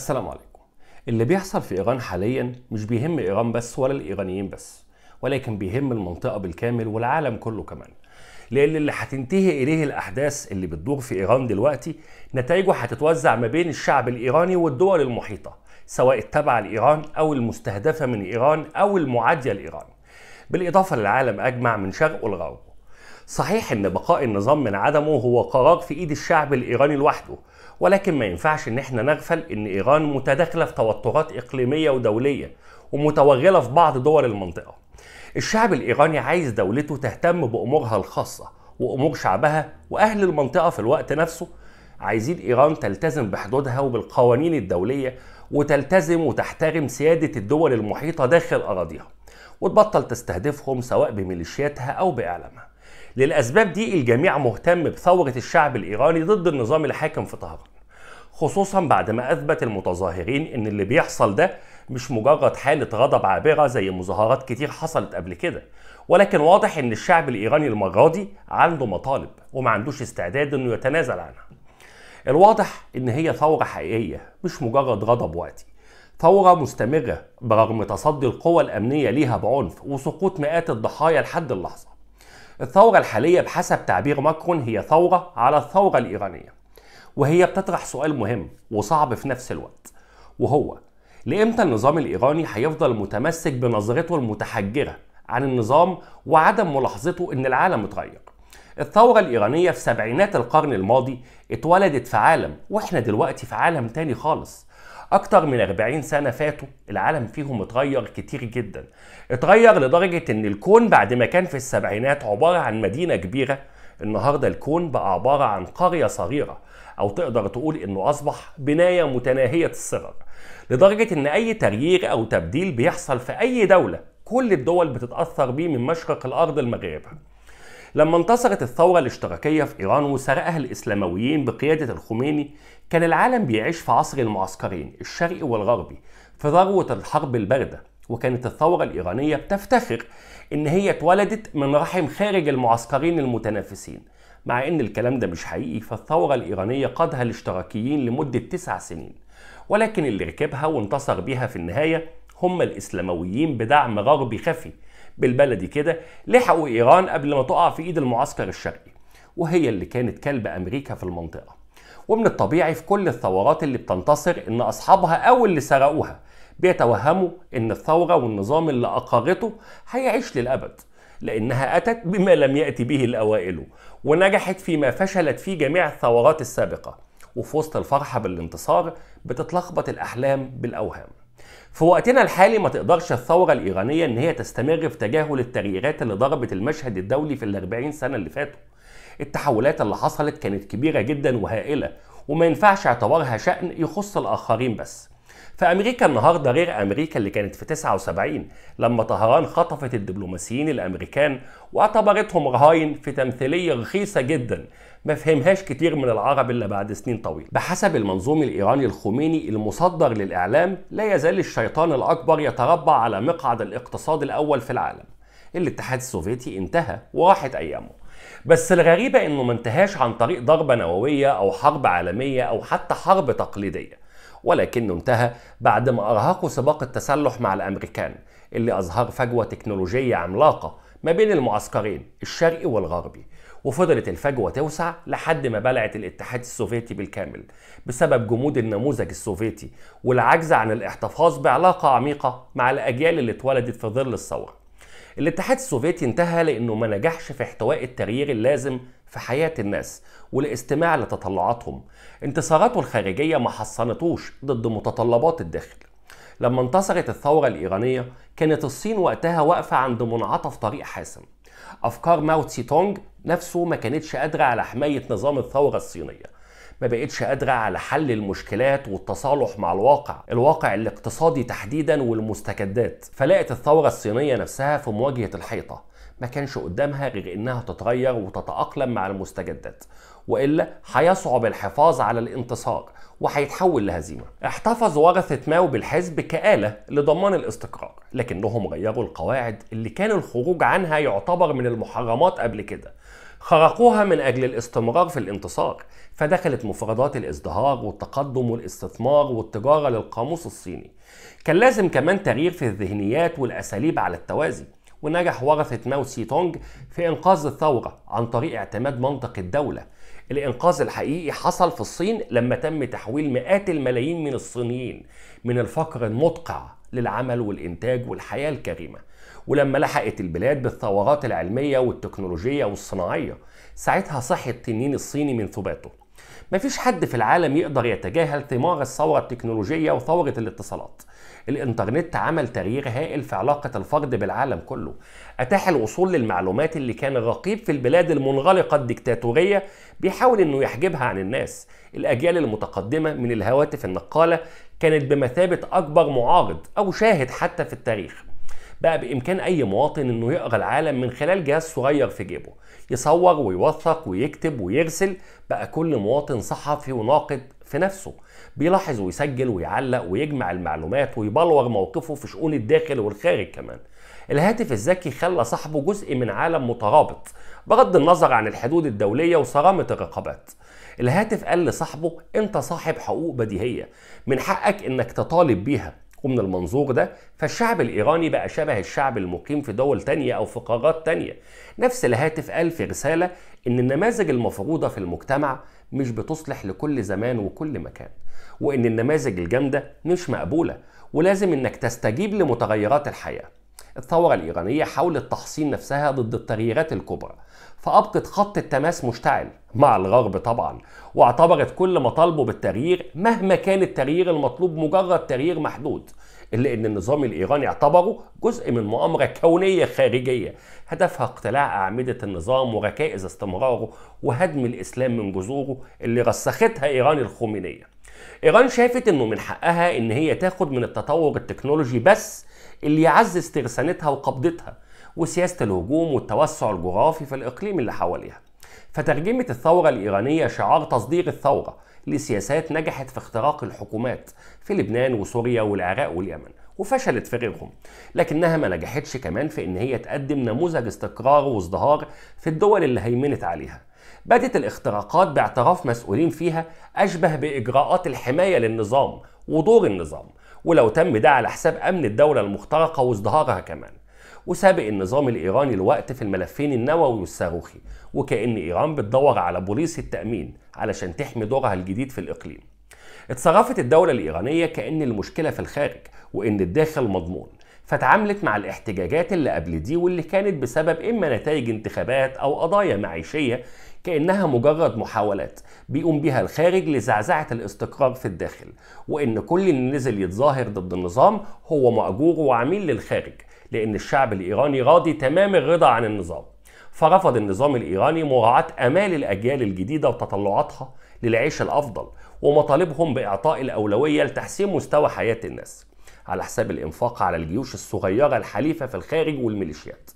السلام عليكم اللي بيحصل في ايران حاليا مش بيهم ايران بس ولا الايرانيين بس ولكن بيهم المنطقه بالكامل والعالم كله كمان لان اللي هتنتهي اليه الاحداث اللي بتدور في ايران دلوقتي نتائجه هتتوزع ما بين الشعب الايراني والدول المحيطه سواء التابعه لايران او المستهدفه من ايران او المعاديه لايران بالاضافه للعالم اجمع من شرقه لغربه صحيح ان بقاء النظام من عدمه هو قرار في ايد الشعب الايراني لوحده ولكن ما ينفعش ان احنا نغفل ان ايران متداخله في توترات اقليميه ودوليه ومتوغله في بعض دول المنطقه. الشعب الايراني عايز دولته تهتم بامورها الخاصه وامور شعبها واهل المنطقه في الوقت نفسه عايزين ايران تلتزم بحدودها وبالقوانين الدوليه وتلتزم وتحترم سياده الدول المحيطه داخل اراضيها وتبطل تستهدفهم سواء بميليشياتها او باعلامها. للأسباب دي الجميع مهتم بثورة الشعب الإيراني ضد النظام الحاكم في طهران خصوصا بعد ما أثبت المتظاهرين إن اللي بيحصل ده مش مجرد حالة غضب عابرة زي مظاهرات كتير حصلت قبل كده ولكن واضح إن الشعب الإيراني المرة دي عنده مطالب وما عندوش استعداد إنه يتنازل عنها الواضح إن هي ثورة حقيقية مش مجرد غضب وقتي ثورة مستمرة برغم تصدي القوى الأمنية ليها بعنف وسقوط مئات الضحايا لحد اللحظة الثورة الحالية بحسب تعبير ماكرون هي ثورة على الثورة الإيرانية وهي بتطرح سؤال مهم وصعب في نفس الوقت وهو لإمتى النظام الإيراني هيفضل متمسك بنظرته المتحجرة عن النظام وعدم ملاحظته إن العالم اتغير الثورة الإيرانية في سبعينات القرن الماضي اتولدت في عالم وإحنا دلوقتي في عالم تاني خالص أكتر من 40 سنة فاتوا العالم فيهم اتغير كتير جدا اتغير لدرجة إن الكون بعد ما كان في السبعينات عبارة عن مدينة كبيرة النهارده الكون بقى عبارة عن قرية صغيرة أو تقدر تقول إنه أصبح بناية متناهية الصغر لدرجة إن أي تغيير أو تبديل بيحصل في أي دولة كل الدول بتتأثر بيه من مشرق الأرض لمغربها لما انتصرت الثورة الاشتراكية في إيران وسرقها الإسلامويين بقيادة الخميني كان العالم بيعيش في عصر المعسكرين الشرقي والغربي في ذروة الحرب الباردة وكانت الثورة الإيرانية بتفتخر إن هي اتولدت من رحم خارج المعسكرين المتنافسين مع إن الكلام ده مش حقيقي فالثورة الإيرانية قادها الاشتراكيين لمدة تسع سنين ولكن اللي ركبها وانتصر بيها في النهاية هم الإسلامويين بدعم غربي خفي بالبلدي كده لحقوا إيران قبل ما تقع في إيد المعسكر الشرقي وهي اللي كانت كلب أمريكا في المنطقة ومن الطبيعي في كل الثورات اللي بتنتصر إن أصحابها أو اللي سرقوها بيتوهموا إن الثورة والنظام اللي أقرته هيعيش للأبد لأنها أتت بما لم يأتي به الأوائل ونجحت فيما فشلت فيه جميع الثورات السابقة وفي وسط الفرحة بالانتصار بتتلخبط الأحلام بالأوهام في وقتنا الحالي ما تقدرش الثورة الإيرانية إن هي تستمر في تجاهل التغييرات اللي ضربت المشهد الدولي في الأربعين سنة اللي فاتوا التحولات اللي حصلت كانت كبيرة جدا وهائلة وما ينفعش اعتبارها شأن يخص الآخرين بس فامريكا النهارده غير امريكا اللي كانت في 79 لما طهران خطفت الدبلوماسيين الامريكان واعتبرتهم رهاين في تمثيليه رخيصه جدا ما فهمهاش كتير من العرب الا بعد سنين طويله. بحسب المنظوم الايراني الخميني المصدر للاعلام لا يزال الشيطان الاكبر يتربع على مقعد الاقتصاد الاول في العالم. الاتحاد السوفيتي انتهى وراحت ايامه. بس الغريبة انه ما انتهاش عن طريق ضربة نووية او حرب عالمية او حتى حرب تقليدية ولكنه انتهى بعد ما ارهقوا سباق التسلح مع الامريكان اللي اظهر فجوة تكنولوجية عملاقة ما بين المعسكرين الشرقي والغربي وفضلت الفجوة توسع لحد ما بلعت الاتحاد السوفيتي بالكامل بسبب جمود النموذج السوفيتي والعجز عن الاحتفاظ بعلاقة عميقة مع الأجيال اللي اتولدت في ظل الثورة الاتحاد السوفيتي انتهى لأنه ما نجحش في احتواء التغيير اللازم في حياة الناس والاستماع لتطلعاتهم انتصاراته الخارجية ما حصنتوش ضد متطلبات الداخل لما انتصرت الثورة الإيرانية كانت الصين وقتها واقفة عند منعطف طريق حاسم أفكار ماو تسي تونج نفسه ما كانتش قادرة على حماية نظام الثورة الصينية ما بقتش قادرة على حل المشكلات والتصالح مع الواقع الواقع الاقتصادي تحديدا والمستجدات فلقت الثورة الصينية نفسها في مواجهة الحيطة ما كانش قدامها غير انها تتغير وتتأقلم مع المستجدات والا هيصعب الحفاظ على الانتصار وهيتحول لهزيمه. احتفظ ورثه ماو بالحزب كآلة لضمان الاستقرار، لكنهم غيروا القواعد اللي كان الخروج عنها يعتبر من المحرمات قبل كده، خرقوها من أجل الاستمرار في الانتصار فدخلت مفردات الازدهار والتقدم والاستثمار والتجارة للقاموس الصيني كان لازم كمان تغيير في الذهنيات والأساليب على التوازي ونجح ورثة ماو سي تونج في إنقاذ الثورة عن طريق اعتماد منطق الدولة الإنقاذ الحقيقي حصل في الصين لما تم تحويل مئات الملايين من الصينيين من الفقر المدقع للعمل والإنتاج والحياة الكريمة ولما لحقت البلاد بالثورات العلمية والتكنولوجية والصناعية ساعتها صحي التنين الصيني من ثباته مفيش حد في العالم يقدر يتجاهل ثمار الثورة التكنولوجية وثورة الاتصالات الإنترنت عمل تغيير هائل في علاقة الفرد بالعالم كله أتاح الوصول للمعلومات اللي كان الرقيب في البلاد المنغلقة الدكتاتورية بيحاول إنه يحجبها عن الناس الأجيال المتقدمة من الهواتف النقالة كانت بمثابة أكبر معارض أو شاهد حتى في التاريخ بقى بامكان اي مواطن انه يقرا العالم من خلال جهاز صغير في جيبه يصور ويوثق ويكتب ويرسل بقى كل مواطن صحفي وناقد في نفسه بيلاحظ ويسجل ويعلق ويجمع المعلومات ويبلور موقفه في شؤون الداخل والخارج كمان الهاتف الذكي خلى صاحبه جزء من عالم مترابط بغض النظر عن الحدود الدولية وصرامة الرقابات الهاتف قال لصاحبه انت صاحب حقوق بديهية من حقك انك تطالب بيها ومن المنظور ده فالشعب الإيراني بقى شبه الشعب المقيم في دول تانية أو في قارات تانية نفس الهاتف قال في رسالة إن النماذج المفروضة في المجتمع مش بتصلح لكل زمان وكل مكان وإن النماذج الجامدة مش مقبولة ولازم إنك تستجيب لمتغيرات الحياة الثورة الإيرانية حاولت تحصين نفسها ضد التغييرات الكبرى فأبقت خط التماس مشتعل مع الغرب طبعا واعتبرت كل مطالبه بالتغيير مهما كان التغيير المطلوب مجرد تغيير محدود إلا أن النظام الإيراني اعتبره جزء من مؤامرة كونية خارجية هدفها اقتلاع أعمدة النظام وركائز استمراره وهدم الإسلام من جذوره اللي رسختها إيران الخمينية إيران شافت أنه من حقها أن هي تاخد من التطور التكنولوجي بس اللي يعزز ترسانتها وقبضتها وسياسة الهجوم والتوسع الجغرافي في الإقليم اللي حواليها فترجمة الثورة الإيرانية شعار تصدير الثورة لسياسات نجحت في اختراق الحكومات في لبنان وسوريا والعراق واليمن وفشلت في غيرهم لكنها ما نجحتش كمان في ان هي تقدم نموذج استقرار وازدهار في الدول اللي هيمنت عليها بدت الاختراقات باعتراف مسؤولين فيها اشبه باجراءات الحمايه للنظام ودور النظام ولو تم ده على حساب امن الدوله المخترقه وازدهارها كمان وسابق النظام الإيراني الوقت في الملفين النووي والصاروخي وكأن إيران بتدور على بوليس التأمين علشان تحمي دورها الجديد في الإقليم اتصرفت الدولة الإيرانية كأن المشكلة في الخارج وإن الداخل مضمون فتعاملت مع الاحتجاجات اللي قبل دي واللي كانت بسبب إما نتائج انتخابات أو قضايا معيشية كأنها مجرد محاولات بيقوم بها الخارج لزعزعة الاستقرار في الداخل وإن كل اللي نزل يتظاهر ضد النظام هو مأجور وعميل للخارج لأن الشعب الإيراني راضي تمام الرضا عن النظام فرفض النظام الإيراني مراعاة آمال الأجيال الجديدة وتطلعاتها للعيش الأفضل ومطالبهم بإعطاء الأولوية لتحسين مستوى حياة الناس على حساب الإنفاق على الجيوش الصغيرة الحليفة في الخارج والميليشيات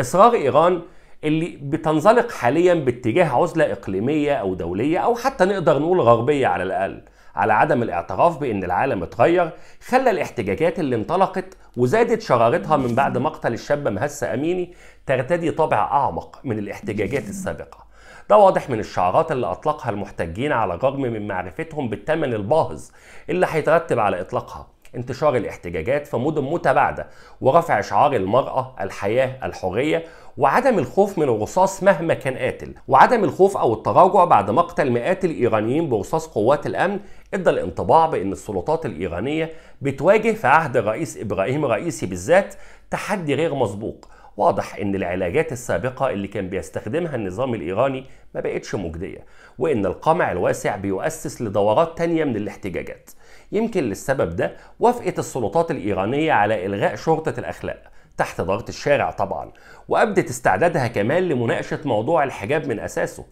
إصرار إيران اللي بتنزلق حاليا باتجاه عزلة إقليمية أو دولية أو حتى نقدر نقول غربية على الأقل على عدم الاعتراف بأن العالم اتغير خلى الاحتجاجات اللي انطلقت وزادت شرارتها من بعد مقتل الشابة مهسة أميني ترتدي طابع أعمق من الاحتجاجات السابقة ده واضح من الشعارات اللي أطلقها المحتجين على الرغم من معرفتهم بالثمن الباهظ اللي هيترتب على إطلاقها انتشار الاحتجاجات في مدن متباعدة ورفع شعار المرأة الحياة الحرية وعدم الخوف من الرصاص مهما كان قاتل وعدم الخوف أو التراجع بعد مقتل مئات الإيرانيين برصاص قوات الأمن ادى الانطباع بأن السلطات الإيرانية بتواجه في عهد الرئيس إبراهيم رئيسي بالذات تحدي غير مسبوق واضح ان العلاجات السابقه اللي كان بيستخدمها النظام الايراني ما بقتش مجديه وان القمع الواسع بيؤسس لدورات تانية من الاحتجاجات يمكن للسبب ده وافقت السلطات الايرانيه على الغاء شرطه الاخلاق تحت ضغط الشارع طبعا وابدت استعدادها كمان لمناقشه موضوع الحجاب من اساسه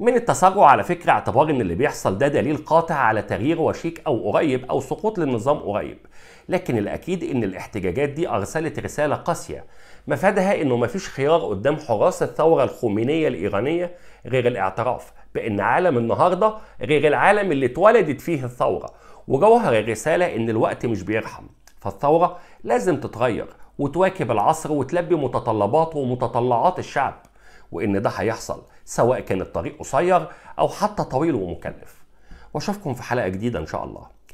من التسرع على فكرة اعتبار ان اللي بيحصل ده دليل قاطع على تغيير وشيك او قريب او سقوط للنظام قريب لكن الأكيد إن الاحتجاجات دي أرسلت رسالة قاسية مفادها إنه مفيش خيار قدام حراس الثورة الخمينية الإيرانية غير الاعتراف بإن عالم النهاردة غير العالم اللي اتولدت فيه الثورة وجوهر الرسالة إن الوقت مش بيرحم فالثورة لازم تتغير وتواكب العصر وتلبي متطلباته ومتطلعات الشعب وإن ده هيحصل سواء كان الطريق قصير أو حتى طويل ومكلف وأشوفكم في حلقة جديدة إن شاء الله